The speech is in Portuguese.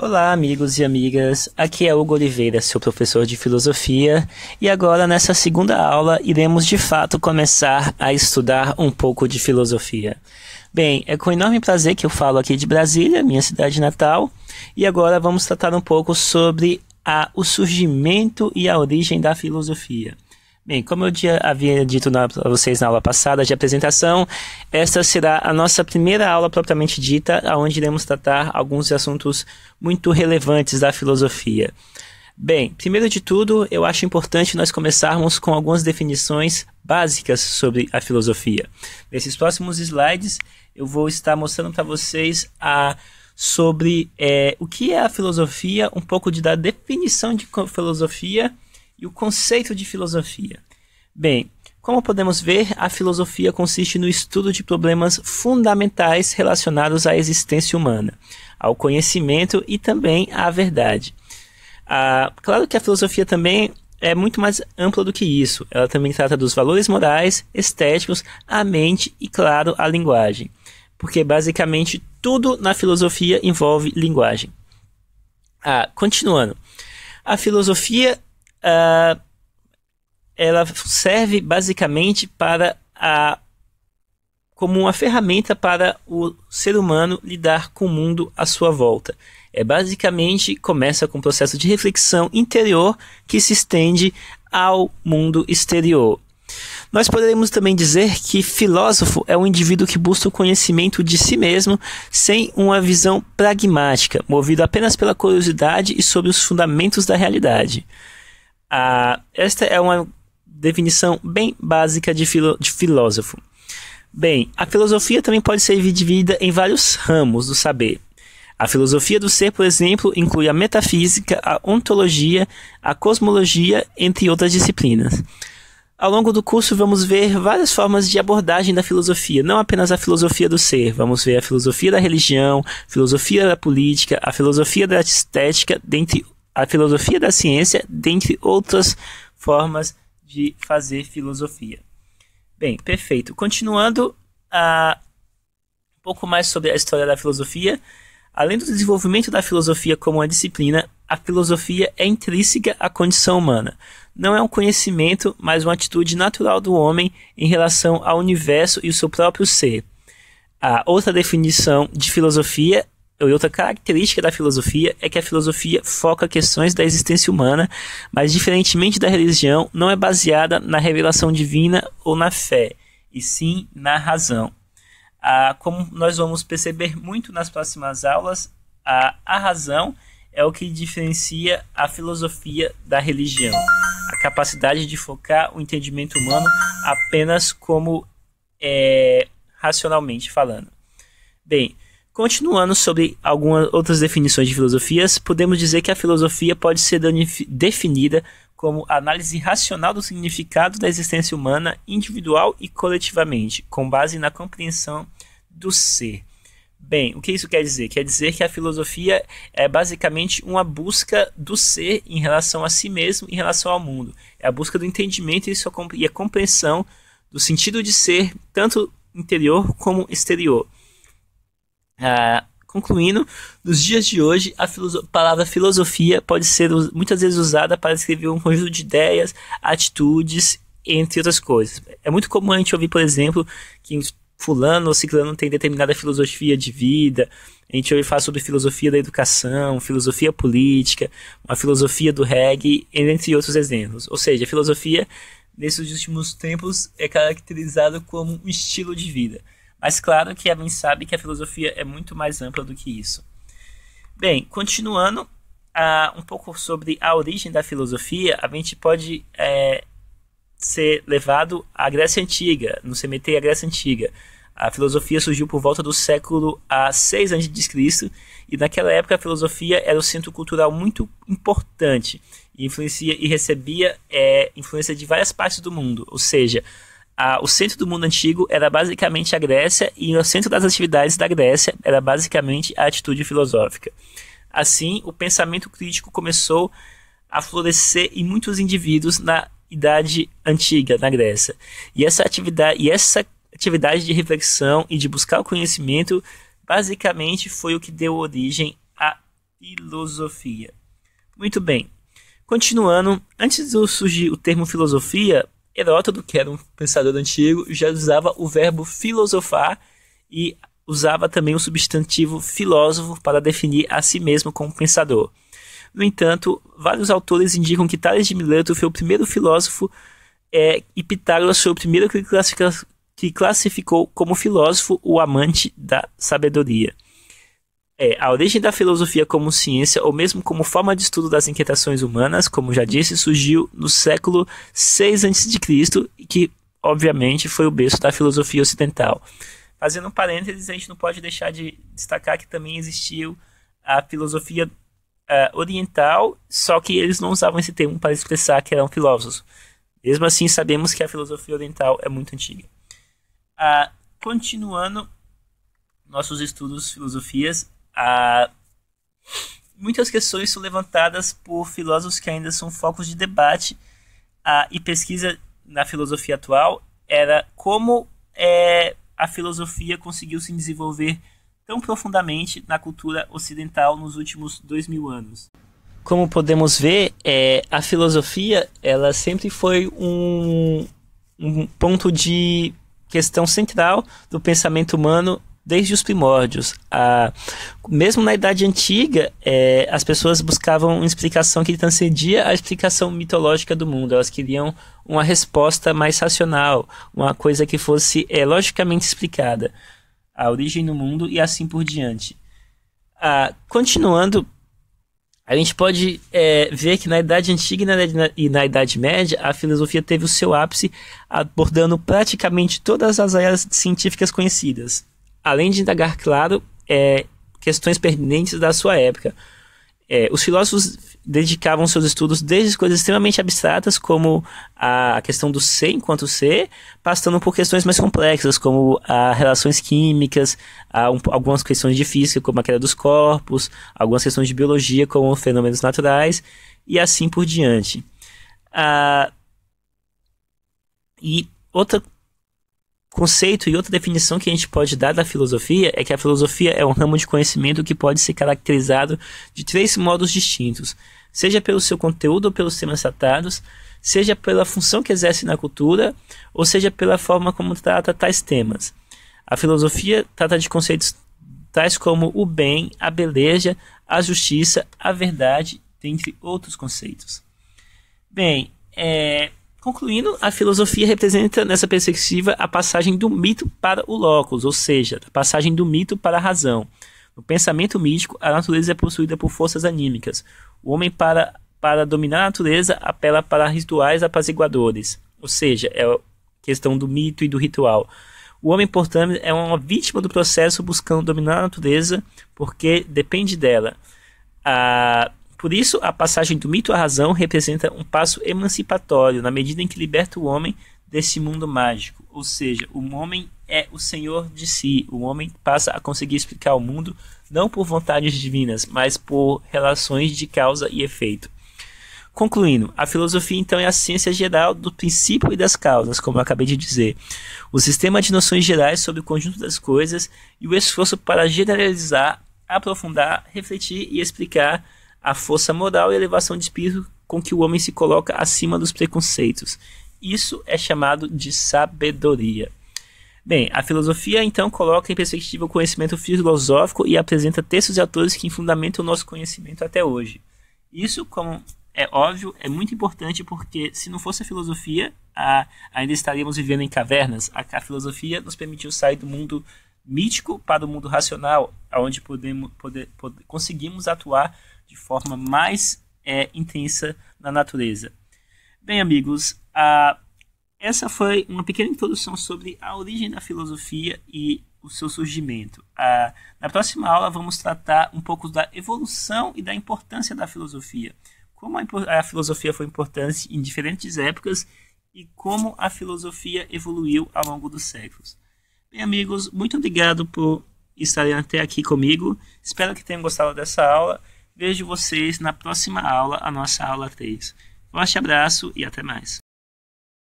Olá, amigos e amigas. Aqui é Hugo Oliveira, seu professor de filosofia, e agora nessa segunda aula iremos de fato começar a estudar um pouco de filosofia. Bem, é com enorme prazer que eu falo aqui de Brasília, minha cidade natal, e agora vamos tratar um pouco sobre a, o surgimento e a origem da filosofia. Bem, como eu já havia dito para vocês na aula passada de apresentação, esta será a nossa primeira aula propriamente dita, onde iremos tratar alguns assuntos muito relevantes da filosofia. Bem, primeiro de tudo, eu acho importante nós começarmos com algumas definições básicas sobre a filosofia. Nesses próximos slides, eu vou estar mostrando para vocês a sobre é, o que é a filosofia, um pouco de da definição de filosofia e o conceito de filosofia. Bem, como podemos ver, a filosofia consiste no estudo de problemas fundamentais relacionados à existência humana, ao conhecimento e também à verdade. Ah, claro que a filosofia também é muito mais ampla do que isso. Ela também trata dos valores morais, estéticos, a mente e, claro, a linguagem. Porque basicamente tudo na filosofia envolve linguagem. Ah, continuando. A filosofia. Ah, ela serve basicamente para a como uma ferramenta para o ser humano lidar com o mundo à sua volta. É basicamente começa com um processo de reflexão interior que se estende ao mundo exterior. Nós poderemos também dizer que filósofo é um indivíduo que busca o conhecimento de si mesmo sem uma visão pragmática, movido apenas pela curiosidade e sobre os fundamentos da realidade. Ah, esta é uma definição bem básica de, filo, de filósofo. Bem, a filosofia também pode ser dividida em vários ramos do saber. A filosofia do ser, por exemplo, inclui a metafísica, a ontologia, a cosmologia, entre outras disciplinas. Ao longo do curso, vamos ver várias formas de abordagem da filosofia, não apenas a filosofia do ser. Vamos ver a filosofia da religião, filosofia da política, a filosofia da estética, dentre, a filosofia da ciência, dentre outras formas de fazer filosofia. Bem, perfeito. Continuando a ah, um pouco mais sobre a história da filosofia. Além do desenvolvimento da filosofia como uma disciplina, a filosofia é intrínseca à condição humana. Não é um conhecimento, mas uma atitude natural do homem em relação ao universo e o seu próprio ser. A outra definição de filosofia e outra característica da filosofia é que a filosofia foca questões da existência humana, mas diferentemente da religião, não é baseada na revelação divina ou na fé, e sim na razão. Ah, como nós vamos perceber muito nas próximas aulas, a, a razão é o que diferencia a filosofia da religião. A capacidade de focar o entendimento humano apenas como é, racionalmente falando. Bem, Continuando sobre algumas outras definições de filosofias, podemos dizer que a filosofia pode ser definida como análise racional do significado da existência humana individual e coletivamente, com base na compreensão do ser. Bem, o que isso quer dizer? Quer dizer que a filosofia é basicamente uma busca do ser em relação a si mesmo, em relação ao mundo. É a busca do entendimento e a compreensão do sentido de ser, tanto interior como exterior. Ah, concluindo, nos dias de hoje, a filoso palavra filosofia pode ser muitas vezes usada para descrever um conjunto de ideias, atitudes, entre outras coisas. É muito comum a gente ouvir, por exemplo, que fulano ou ciclano tem determinada filosofia de vida. A gente ouve falar sobre filosofia da educação, filosofia política, a filosofia do reggae, entre outros exemplos. Ou seja, a filosofia, nesses últimos tempos, é caracterizada como um estilo de vida. Mas claro que a gente sabe que a filosofia é muito mais ampla do que isso. Bem, continuando uh, um pouco sobre a origem da filosofia, a gente pode é, ser levado à Grécia Antiga, no CMT à Grécia Antiga. A filosofia surgiu por volta do século a 6 a.C. e naquela época a filosofia era um centro cultural muito importante e influencia e recebia é, influência de várias partes do mundo. Ou seja, a, o centro do mundo antigo era basicamente a Grécia e o centro das atividades da Grécia era basicamente a atitude filosófica. Assim, o pensamento crítico começou a florescer em muitos indivíduos na idade antiga na Grécia. E essa atividade, e essa atividade de reflexão e de buscar o conhecimento basicamente foi o que deu origem à filosofia. Muito bem. Continuando, antes de surgir o termo filosofia, Heródoto, que era um pensador antigo, já usava o verbo filosofar e usava também o substantivo filósofo para definir a si mesmo como pensador. No entanto, vários autores indicam que Tales de Mileto foi o primeiro filósofo é, e Pitágoras foi o primeiro que, classificou como filósofo o amante da sabedoria. É, a origem da filosofia como ciência, ou mesmo como forma de estudo das inquietações humanas, como já disse, surgiu no século 6 a.C., que, obviamente, foi o berço da filosofia ocidental. Fazendo um parênteses, a gente não pode deixar de destacar que também existiu a filosofia uh, oriental, só que eles não usavam esse termo para expressar que eram filósofos. Mesmo assim, sabemos que a filosofia oriental é muito antiga. Uh, continuando nossos estudos filosofias, muitas questões são levantadas por filósofos que ainda são focos de debate ah, e pesquisa na filosofia atual era como é, a filosofia conseguiu se desenvolver tão profundamente na cultura ocidental nos últimos dois mil anos. Como podemos ver, é, a filosofia ela sempre foi um, um ponto de questão central do pensamento humano desde os primórdios. A, mesmo na Idade Antiga, é, as pessoas buscavam uma explicação que transcendia a explicação mitológica do mundo. Elas queriam uma resposta mais racional, uma coisa que fosse é, logicamente explicada. A origem do mundo e assim por diante. A, continuando, a gente pode é, ver que na Idade Antiga e na, e na, Idade Média, a filosofia teve o seu ápice abordando praticamente todas as áreas científicas conhecidas além de indagar, claro, é, questões pertinentes da sua época. É, os filósofos dedicavam seus estudos desde coisas extremamente abstratas, como a questão do ser enquanto ser, passando por questões mais complexas, como a relações químicas, a um, algumas questões de física, como a queda dos corpos, algumas questões de biologia, como fenômenos naturais, e assim por diante. Ah, e outra Conceito e outra definição que a gente pode dar da filosofia é que a filosofia é um ramo de conhecimento que pode ser caracterizado de três modos distintos, seja pelo seu conteúdo ou pelos temas tratados, seja pela função que exerce na cultura, ou seja pela forma como trata tais temas. A filosofia trata de conceitos tais como o bem, a beleza, a justiça, a verdade, entre outros conceitos. Bem, é, Concluindo, a filosofia representa nessa perspectiva a passagem do mito para o locus, ou seja, a passagem do mito para a razão. No pensamento mítico, a natureza é possuída por forças anímicas. O homem, para, para dominar a natureza, apela para rituais apaziguadores, ou seja, é a questão do mito e do ritual. O homem, portanto, é uma vítima do processo buscando dominar a natureza porque depende dela. A por isso, a passagem do mito à razão representa um passo emancipatório, na medida em que liberta o homem desse mundo mágico. Ou seja, o homem é o senhor de si. O homem passa a conseguir explicar o mundo não por vontades divinas, mas por relações de causa e efeito. Concluindo, a filosofia então é a ciência geral do princípio e das causas, como eu acabei de dizer, o sistema de noções gerais sobre o conjunto das coisas e o esforço para generalizar, aprofundar, refletir e explicar a força moral e a elevação de espírito com que o homem se coloca acima dos preconceitos. Isso é chamado de sabedoria. Bem, a filosofia então coloca em perspectiva o conhecimento filosófico e apresenta textos e autores que fundamentam o nosso conhecimento até hoje. Isso, como é óbvio, é muito importante porque se não fosse a filosofia, a, ainda estaríamos vivendo em cavernas. A, a filosofia nos permitiu sair do mundo mítico para o mundo racional, onde podemos, poder, poder, conseguimos atuar de forma mais é, intensa na natureza. Bem, amigos, a, essa foi uma pequena introdução sobre a origem da filosofia e o seu surgimento. A, na próxima aula, vamos tratar um pouco da evolução e da importância da filosofia. Como a, a filosofia foi importante em diferentes épocas e como a filosofia evoluiu ao longo dos séculos. Bem, amigos, muito obrigado por estarem até aqui comigo. Espero que tenham gostado dessa aula. Vejo vocês na próxima aula, a nossa aula 3. Forte abraço e até mais.